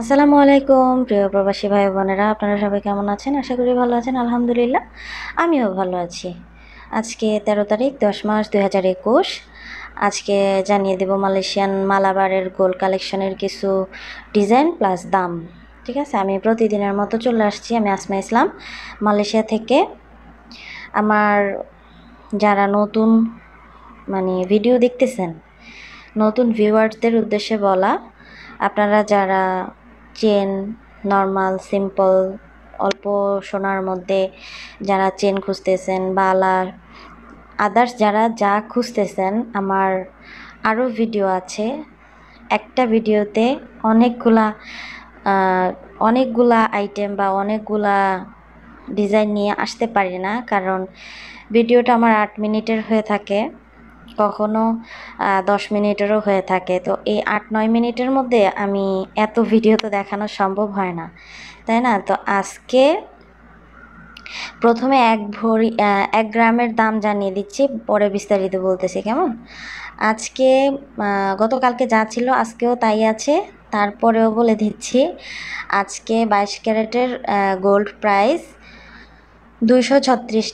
আসসালামু আলাইকুম প্রিয় প্রবাসী ভাই বোনেরা আপনারা সবাই কেমন আছেন আশা করি ভালো আছেন আলহামদুলিল্লাহ আমিও ভালো আছি আজকে তেরো তারিখ দশ মাস দু হাজার একুশ আজকে জানিয়ে দেব মালয়েশিয়ান মালাবারের গোল কালেকশনের কিছু ডিজাইন প্লাস দাম ঠিক আছে আমি প্রতিদিনের মতো চলে আসছি আমি আসমা ইসলাম মালয়েশিয়া থেকে আমার যারা নতুন মানে ভিডিও দেখতেছেন নতুন ভিউয়ার্সদের উদ্দেশ্যে বলা আপনারা যারা চেন নর্মাল সিম্পল অল্প সোনার মধ্যে যারা চেন খুঁজতেছেন বালা আদার্স যারা যা খুঁজতেছেন আমার আরও ভিডিও আছে একটা ভিডিওতে অনেকগুলা অনেকগুলা আইটেম বা অনেকগুলা ডিজাইন নিয়ে আসতে পারি না কারণ ভিডিওটা আমার আট মিনিটের হয়ে থাকে কখনো দশ মিনিটেরও হয়ে থাকে তো এই আট নয় মিনিটের মধ্যে আমি এত ভিডিও তো দেখানো সম্ভব হয় না তাই না তো আজকে প্রথমে এক ভরি এক গ্রামের দাম জানিয়ে দিচ্ছি পরে বিস্তারিত বলতেছি কেমন আজকে গতকালকে যা ছিল আজকেও তাই আছে তারপরেও বলে দিচ্ছি আজকে বাইশ ক্যারেটের গোল্ড প্রাইস দুইশো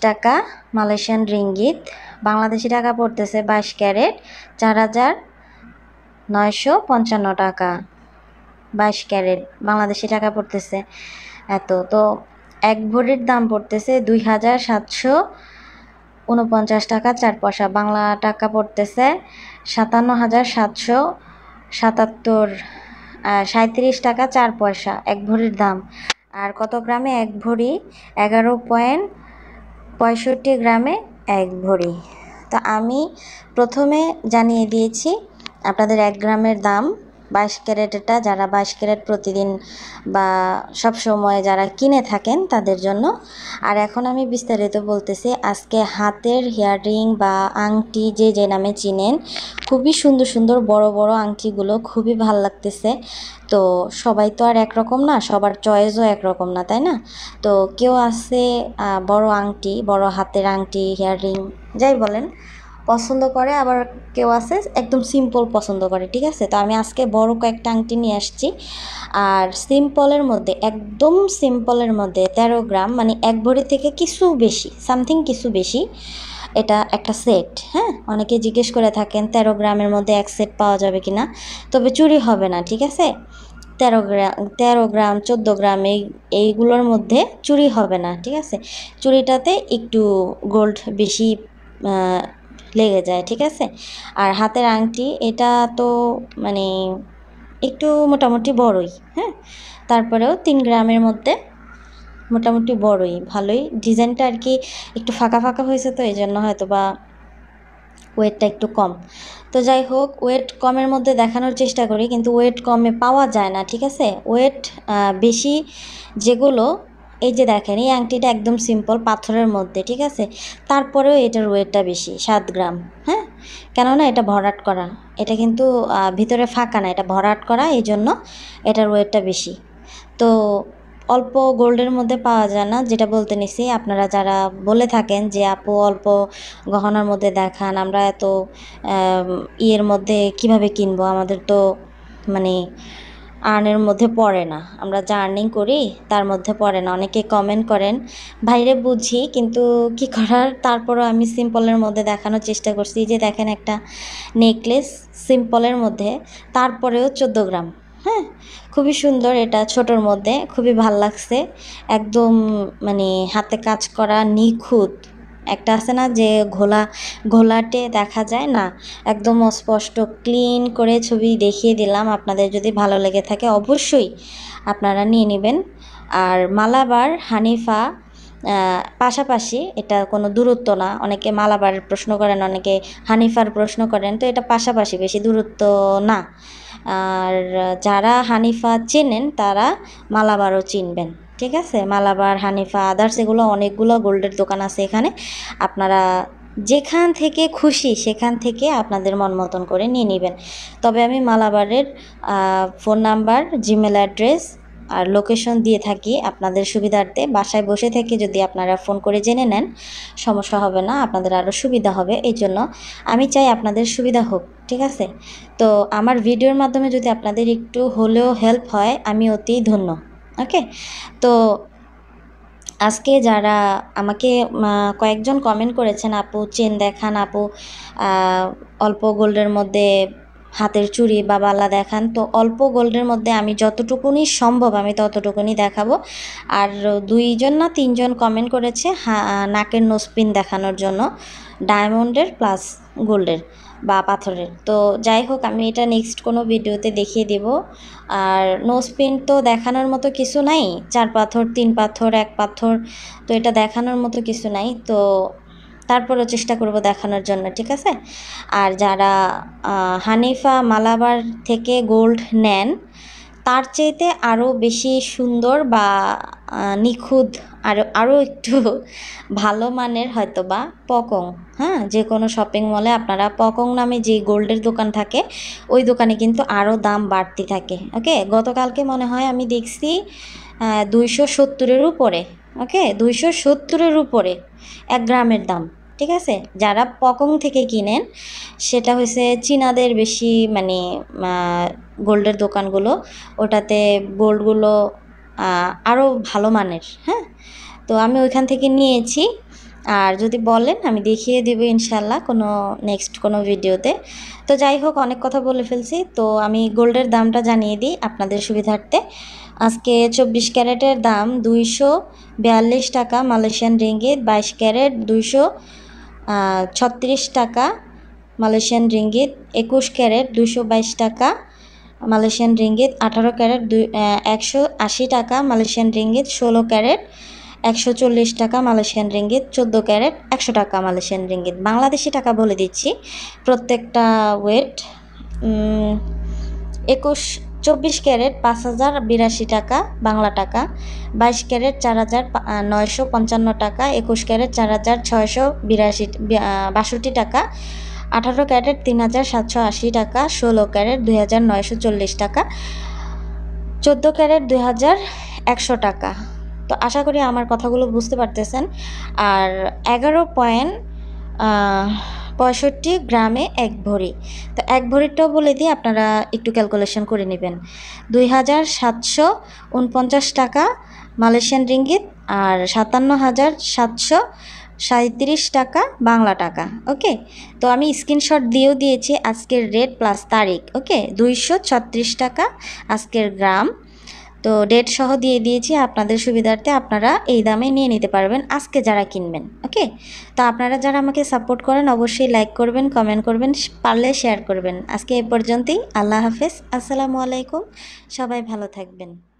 টাকা মালয়েশিয়ান রিঙ্গিত বাংলাদেশি টাকা পড়তেছে বাইশ ক্যারেট চার হাজার নয়শো পঞ্চান্ন টাকা বাইশ ক্যারেট বাংলাদেশি টাকা পড়তেছে এত তো এক ভরির দাম পড়তেছে দুই হাজার সাতশো উনপঞ্চাশ টাকা চার পয়সা বাংলা টাকা পড়তেছে সাতান্ন হাজার সাতশো সাতাত্তর সাঁত্রিশ টাকা চার পয়সা এক ভরির দাম আর কত গ্রামে এক ভরি এগারো পয়েন্ট পঁয়ষট্টি গ্রামে এক ভরি তো আমি প্রথমে জানিয়ে দিয়েছি আপনাদের এক গ্রামের দাম বাইশ ক্যারেটটা যারা বাইশ ক্যারেট প্রতিদিন বা সব সময় যারা কিনে থাকেন তাদের জন্য আর এখন আমি বিস্তারিত বলতেছি আজকে হাতের হেয়ারিং বা আংটি যে যে নামে চিনেন খুবই সুন্দর সুন্দর বড় বড় আংটিগুলো খুবই ভাল লাগতেছে তো সবাই তো আর একরকম না সবার চয়েসও একরকম না তাই না তো কেউ আছে বড় আংটি বড় হাতের আংটি হেয়ারিং যাই বলেন পছন্দ করে আবার কেউ আছে একদম সিম্পল পছন্দ করে ঠিক আছে তো আমি আজকে বড় কয়েকটা আংটি নিয়ে আসছি আর সিম্পলের মধ্যে একদম সিম্পলের মধ্যে ১৩ গ্রাম মানে এক ভরি থেকে কিছু বেশি সামথিং কিছু বেশি এটা একটা সেট হ্যাঁ অনেকে জিজ্ঞেস করে থাকেন ১৩ গ্রামের মধ্যে এক সেট পাওয়া যাবে কি না তবে চুরি হবে না ঠিক আছে তেরো গ্রাম তেরো গ্রাম চোদ্দো গ্রাম এই এইগুলোর মধ্যে চুরি হবে না ঠিক আছে চুরিটাতে একটু গোল্ড বেশি লেগে যায় ঠিক আছে আর হাতের আংটি এটা তো মানে একটু মোটামুটি বড়ই হ্যাঁ তারপরেও তিন গ্রামের মধ্যে মোটামুটি বড়ই ভালোই ডিজাইনটা আর কি একটু ফাঁকা ফাঁকা হয়েছে তো এই জন্য হয়তো বা ওয়েটটা একটু কম তো যাই হোক ওয়েট কমের মধ্যে দেখানোর চেষ্টা করি কিন্তু ওয়েট কমে পাওয়া যায় না ঠিক আছে ওয়েট বেশি যেগুলো এই যে দেখেন এই আংটিটা একদম সিম্পল পাথরের মধ্যে ঠিক আছে তারপরেও এটার ওয়েটটা বেশি সাত গ্রাম হ্যাঁ কেননা এটা ভরাট করা এটা কিন্তু ভিতরে ফাঁকা না এটা ভরাট করা এই জন্য এটার ওয়েটটা বেশি তো অল্প গোল্ডের মধ্যে পাওয়া যায় না যেটা বলতে নিছি আপনারা যারা বলে থাকেন যে আপু অল্প গহনার মধ্যে দেখান আমরা এত ইয়ের মধ্যে কিভাবে কিনবো আমাদের তো মানে আর্নের মধ্যে পড়ে না আমরা যা আর্নিং করি তার মধ্যে পড়ে না অনেকে কমেন্ট করেন ভাইরে বুঝি কিন্তু কি করার তারপরও আমি সিম্পলের মধ্যে দেখানোর চেষ্টা করছি যে দেখেন একটা নেকলেস সিম্পলের মধ্যে তারপরেও চোদ্দ গ্রাম হ্যাঁ খুবই সুন্দর এটা ছোটোর মধ্যে খুবই ভাল লাগছে একদম মানে হাতে কাজ করা নিখুঁত একটা আছে না যে ঘোলা ঘোলাটে দেখা যায় না একদম অস্পষ্ট ক্লিন করে ছবি দেখিয়ে দিলাম আপনাদের যদি ভালো লেগে থাকে অবশ্যই আপনারা নিয়ে নেবেন আর মালাবার হানিফা পাশাপাশি এটা কোনো দূরত্ব না অনেকে মালাবার প্রশ্ন করেন অনেকে হানিফার প্রশ্ন করেন তো এটা পাশাপাশি বেশি দূরত্ব না আর যারা হানিফা চেনেন তারা মালাবারও চিনবেন ঠিক আছে মালাবার হানিফা আদার্স এগুলো অনেকগুলো গোল্ডের দোকান আছে এখানে আপনারা যেখান থেকে খুশি সেখান থেকে আপনাদের মন মতন করে নিয়ে নেবেন তবে আমি মালাবারের ফোন নাম্বার জিমেল অ্যাড্রেস আর লোকেশন দিয়ে থাকি আপনাদের সুবিধার্থে বাসায় বসে থেকে যদি আপনারা ফোন করে জেনে নেন সমস্যা হবে না আপনাদের আরও সুবিধা হবে এই জন্য আমি চাই আপনাদের সুবিধা হোক ঠিক আছে তো আমার ভিডিওর মাধ্যমে যদি আপনাদের একটু হলেও হেল্প হয় আমি অতি ধন্য ওকে তো আজকে যারা আমাকে কয়েকজন কমেন্ট করেছেন আপু চেন দেখান আপু অল্প গোল্ডের মধ্যে হাতের চুড়ি বা বালা দেখান তো অল্প গোল্ডের মধ্যে আমি যতটুকুনি সম্ভব আমি ততটুকুনি দেখাবো আর দুইজন না তিনজন কমেন্ট করেছে নাকের নোসপিন দেখানোর জন্য ডায়মন্ডের প্লাস গোল্ডের বা পাথরের তো যাই হোক আমি এটা নেক্সট কোনো ভিডিওতে দেখিয়ে দেব আর নোসপিন তো দেখানোর মতো কিছু নাই চার পাথর তিন পাথর এক পাথর তো এটা দেখানোর মতো কিছু নাই তো তারপরও চেষ্টা করব দেখানোর জন্য ঠিক আছে আর যারা হানিফা মালাবার থেকে গোল্ড নেন তার চাইতে আরও বেশি সুন্দর বা নিখুঁত আরও আরও একটু ভালো মানের হয়তো বা পকং হ্যাঁ যে কোনো শপিং মলে আপনারা পকং নামে যে গোল্ডের দোকান থাকে ওই দোকানে কিন্তু আরও দাম বাড়তি থাকে ওকে গতকালকে মনে হয় আমি দেখছি দুইশো সত্তরের উপরে ওকে দুইশো সত্তরের উপরে এক গ্রামের দাম ঠিক আছে যারা পকং থেকে কিনেন সেটা হয়েছে চীনাদের বেশি মানে গোল্ডের দোকানগুলো ওটাতে গোল্ডগুলো আরও ভালো মানের হ্যাঁ তো আমি ওইখান থেকে নিয়েছি আর যদি বলেন আমি দেখিয়ে দেব ইনশাল্লাহ কোনো নেক্সট কোনো ভিডিওতে তো যাই হোক অনেক কথা বলে ফেলছি তো আমি গোল্ডের দামটা জানিয়ে দিই আপনাদের সুবিধার্থে আজকে চব্বিশ ক্যারেটের দাম দুইশো টাকা মালয়েশিয়ান রিঙ্গিত বাইশ ক্যারেট দুইশো ছত্রিশ টাকা মালয়েশিয়ান রিঙ্গিত একুশ ক্যারেট দুশো বাইশ টাকা মালয়েশিয়ান রিঙ্গিত আঠারো ক্যারেট দুই একশো আশি টাকা মালয়েশিয়ান রিঙ্গিত ষোলো ক্যারেট একশো চল্লিশ টাকা মালয়েশিয়ান রিঙ্গিত চোদ্দো ক্যারেট একশো টাকা মালয়েশিয়ান রিঙ্গিত বাংলাদেশি টাকা বলে দিচ্ছি প্রত্যেকটা ওয়েট একুশ চব্বিশ ক্যারেট পাঁচ হাজার বিরাশি টাকা বাংলা টাকা বাইশ ক্যারেট চার হাজার নয়শো পঞ্চান্ন টাকা একুশ ক্যারেট চার হাজার ছয়শো বিরাশি বাষট্টি টাকা আঠারো ক্যারেট তিন হাজার সাতশো আশি টাকা ষোলো ক্যারেট দুই হাজার নয়শো চল্লিশ টাকা চোদ্দো ক্যারেট দুই হাজার একশো টাকা তো আশা করি আমার কথাগুলো বুঝতে পারতেছেন আর এগারো পয়েন্ট পঁয়ষট্টি গ্রামে এক ভরি তো এক ভরিটাও বলে দিয়ে আপনারা একটু ক্যালকুলেশন করে নেবেন দুই হাজার সাতশো উনপঞ্চাশ টাকা মালয়েশিয়ান রিঙ্গিত আর সাতান্ন হাজার সাতশো সাঁত্রিশ টাকা বাংলা টাকা ওকে তো আমি স্ক্রিনশট দিয়েও দিয়েছি আজকের রেট প্লাস তারিখ ওকে দুইশো ছত্রিশ টাকা আজকের গ্রাম তো ডেট সহ দিয়ে দিয়েছি আপনাদের সুবিধার্থে আপনারা এই দামে নিয়ে নিতে পারবেন আজকে যারা কিনবেন ওকে তো আপনারা যারা আমাকে সাপোর্ট করেন অবশ্যই লাইক করবেন কমেন্ট করবেন পারলে শেয়ার করবেন আজকে এ পর্যন্তই আল্লাহ হাফেজ আসসালামু আলাইকুম সবাই ভালো থাকবেন